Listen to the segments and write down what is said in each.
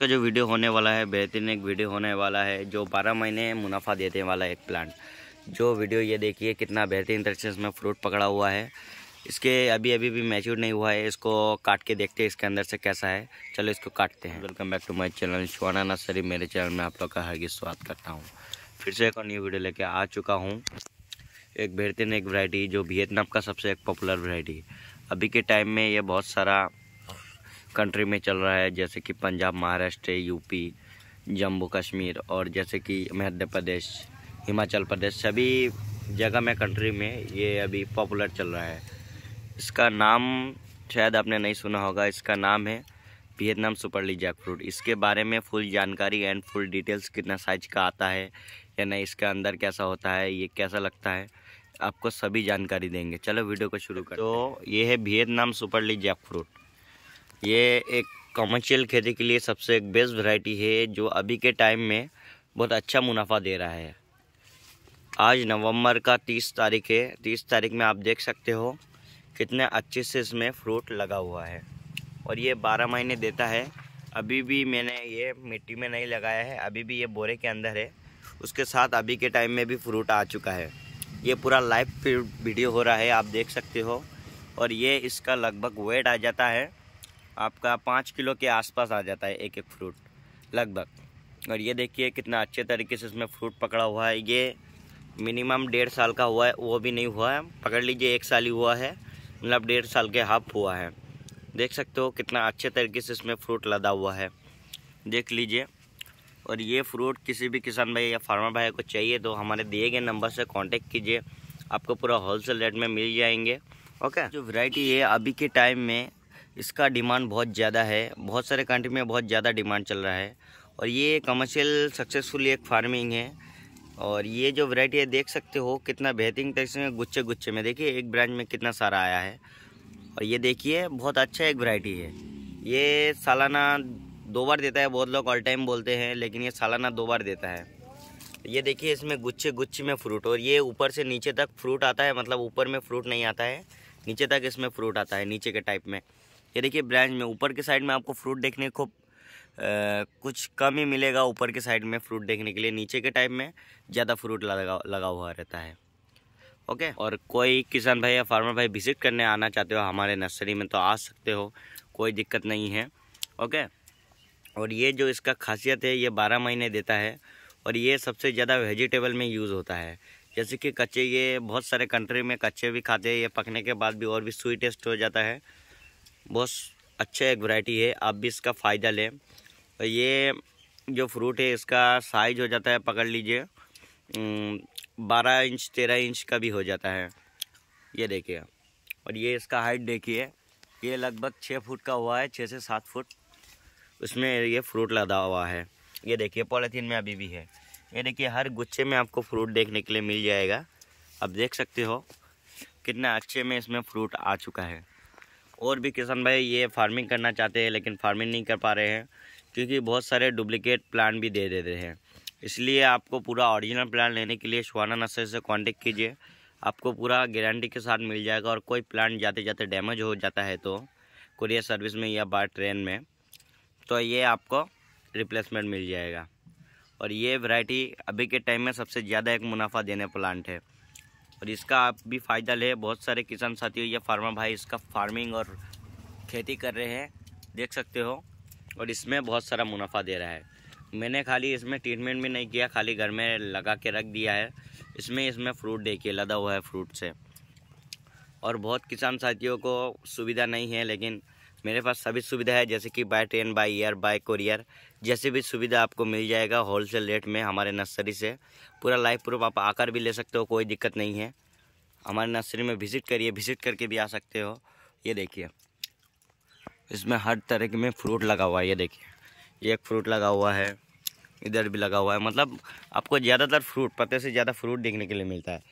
का जो वीडियो होने वाला है बेहतरीन एक वीडियो होने वाला है जो 12 महीने मुनाफा देने वाला है एक प्लांट जो वीडियो ये देखिए कितना बेहतरीन तरीके से इसमें फ्रूट पकड़ा हुआ है इसके अभी अभी भी मैच्योर नहीं हुआ है इसको काट के देखते हैं इसके अंदर से कैसा है चलो इसको काटते हैं welcome back to my channel शुवाना नर्सरी मेरे चैनल में आप लोग का हरगी स्वागत करता हूँ फिर से एक और न्यू वीडियो लेके आ चुका हूँ एक बेहतरीन एक वैरायटी जो वियतनाम का सबसे एक पॉपुलर वैरायटी अभी के टाइम में ये बहुत सारा कंट्री में चल रहा है जैसे कि पंजाब महाराष्ट्र यूपी जम्मू कश्मीर और जैसे कि मध्य प्रदेश हिमाचल प्रदेश सभी जगह में कंट्री में ये अभी पॉपुलर चल रहा है इसका नाम शायद आपने नहीं सुना होगा इसका नाम है वियतनाम सुपर ली जैक फ्रूट इसके बारे में फुल जानकारी एंड फुल डिटेल्स कितना साइज का आता है या नहीं इसके अंदर कैसा होता है ये कैसा लगता है आपको सभी जानकारी देंगे चलो वीडियो को शुरू करें तो ये है वियतनाम सुपर ली जैक फ्रूट ये एक कमर्शियल खेती के लिए सबसे एक बेस्ट वैरायटी है जो अभी के टाइम में बहुत अच्छा मुनाफा दे रहा है आज नवंबर का तीस तारीख है तीस तारीख में आप देख सकते हो कितने अच्छे से इसमें फ्रूट लगा हुआ है और ये बारह महीने देता है अभी भी मैंने ये मिट्टी में नहीं लगाया है अभी भी ये बोरे के अंदर है उसके साथ अभी के टाइम में भी फ्रूट आ चुका है ये पूरा लाइव वीडियो हो रहा है आप देख सकते हो और ये इसका लगभग वेट आ जाता है आपका पाँच किलो के आसपास आ जाता है एक एक फ्रूट लगभग और ये देखिए कितना अच्छे तरीके से इसमें फ्रूट पकड़ा हुआ है ये मिनिमम डेढ़ साल का हुआ है वो भी नहीं हुआ है पकड़ लीजिए एक साल ही हुआ है मतलब डेढ़ साल के हाफ हुआ है देख सकते हो कितना अच्छे तरीके से इसमें फ्रूट लदा हुआ है देख लीजिए और ये फ्रूट किसी भी किसान भाई या फार्मर भाई को चाहिए तो हमारे दिए गए नंबर से कॉन्टेक्ट कीजिए आपको पूरा होल रेट में मिल जाएंगे ओके जो वैरायटी है अभी के टाइम में इसका डिमांड बहुत ज़्यादा है बहुत सारे कंट्री में बहुत ज़्यादा डिमांड चल रहा है और ये कमर्शियल सक्सेसफुल एक फार्मिंग है और ये जो वैरायटी है देख सकते हो कितना बेहतरीन तरीके से गुच्छे गुच्छे में देखिए एक ब्रांच में कितना सारा आया है और ये देखिए बहुत अच्छा एक वैरायटी है ये सालाना दो बार देता है बहुत लोग ऑल टाइम बोलते हैं लेकिन ये सालाना दो बार देता है ये देखिए इसमें गुच्छे गुच्छे में फ्रूट और ये ऊपर से नीचे तक फ्रूट आता है मतलब ऊपर में फ्रूट नहीं आता है नीचे तक इसमें फ्रूट आता है नीचे के टाइप में ये देखिए ब्रांच में ऊपर के साइड में आपको फ्रूट देखने को आ, कुछ कम ही मिलेगा ऊपर के साइड में फ्रूट देखने के लिए नीचे के टाइप में ज़्यादा फ्रूट लगा लगा हुआ रहता है ओके और कोई किसान भाई या फार्मर भाई विजिट करने आना चाहते हो हमारे नर्सरी में तो आ सकते हो कोई दिक्कत नहीं है ओके और ये जो इसका खासियत है ये बारह महीने देता है और ये सबसे ज़्यादा वेजिटेबल में यूज़ होता है जैसे कि कच्चे ये बहुत सारे कंट्री में कच्चे भी खाते हैं ये पकने के बाद भी और भी स्वीटेस्ट हो जाता है बहुत अच्छा एक वैरायटी है आप भी इसका फ़ायदा लें और ये जो फ्रूट है इसका साइज हो जाता है पकड़ लीजिए बारह इंच तेरह इंच का भी हो जाता है ये देखिए और ये इसका हाइट देखिए ये लगभग छः फुट का हुआ है छः से सात फुट उसमें ये फ्रूट लदा हुआ है ये देखिए पॉलीथीन में अभी भी है ये देखिए हर गुच्छे में आपको फ्रूट देखने के लिए मिल जाएगा आप देख सकते हो कितना अच्छे में इसमें फ्रूट आ चुका है और भी किसान भाई ये फार्मिंग करना चाहते हैं लेकिन फार्मिंग नहीं कर पा रहे हैं क्योंकि बहुत सारे डुप्लिकेट प्लान भी दे देते हैं इसलिए आपको पूरा ओरिजिनल प्लान लेने के लिए शुहाना नर्सरी से कांटेक्ट कीजिए आपको पूरा गारंटी के साथ मिल जाएगा और कोई प्लान जाते जाते डैमेज हो जाता है तो कुरियर सर्विस में या बाय ट्रेन में तो ये आपको रिप्लेसमेंट मिल जाएगा और ये वैरायटी अभी के टाइम में सबसे ज़्यादा एक मुनाफा देने प्लांट है और इसका आप भी फ़ायदा ले बहुत सारे किसान साथी या फार्मर भाई इसका फार्मिंग और खेती कर रहे हैं देख सकते हो और इसमें बहुत सारा मुनाफा दे रहा है मैंने खाली इसमें ट्रीटमेंट भी नहीं किया खाली घर में लगा के रख दिया है इसमें इसमें फ्रूट देखिए लदा हुआ है फ्रूट से और बहुत किसान साथियों को सुविधा नहीं है लेकिन मेरे पास सभी सुविधा है जैसे कि by train by air by courier जैसे भी सुविधा आपको मिल जाएगा होलसेल रेट में हमारे नर्सरी से पूरा लाइफ प्रूफ आप आकर भी ले सकते हो कोई दिक्कत नहीं है हमारे नर्सरी में विज़िट करिए विज़िट करके भी आ सकते हो ये देखिए इसमें हर तरह के में फ्रूट लगा हुआ है ये देखिए एक फ्रूट लगा हुआ है इधर भी लगा हुआ है मतलब आपको ज़्यादातर फ्रूट पत्ते से ज़्यादा फ्रूट देखने के लिए मिलता है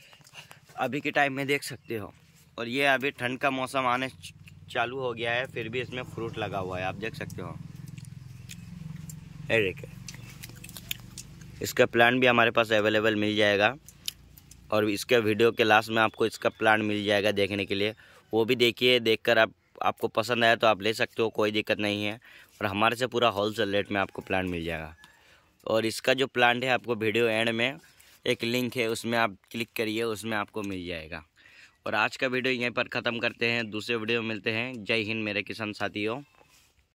अभी के टाइम में देख सकते हो और ये अभी ठंड का मौसम आने चालू हो गया है फिर भी इसमें फ्रूट लगा हुआ है आप देख सकते हो देखे इसका प्लांट भी हमारे पास अवेलेबल मिल जाएगा और इसके वीडियो के लास्ट में आपको इसका प्लांट मिल जाएगा देखने के लिए वो भी देखिए देखकर आप आपको पसंद आया तो आप ले सकते हो कोई दिक्कत नहीं है और हमारे से पूरा होल सेल रेट में आपको प्लांट मिल जाएगा और इसका जो प्लांट है आपको वीडियो एंड में एक लिंक है उसमें आप क्लिक करिए उसमें आपको मिल जाएगा और आज का वीडियो यहीं पर ख़त्म करते हैं दूसरे वीडियो में मिलते हैं जय हिंद मेरे किसान साथियों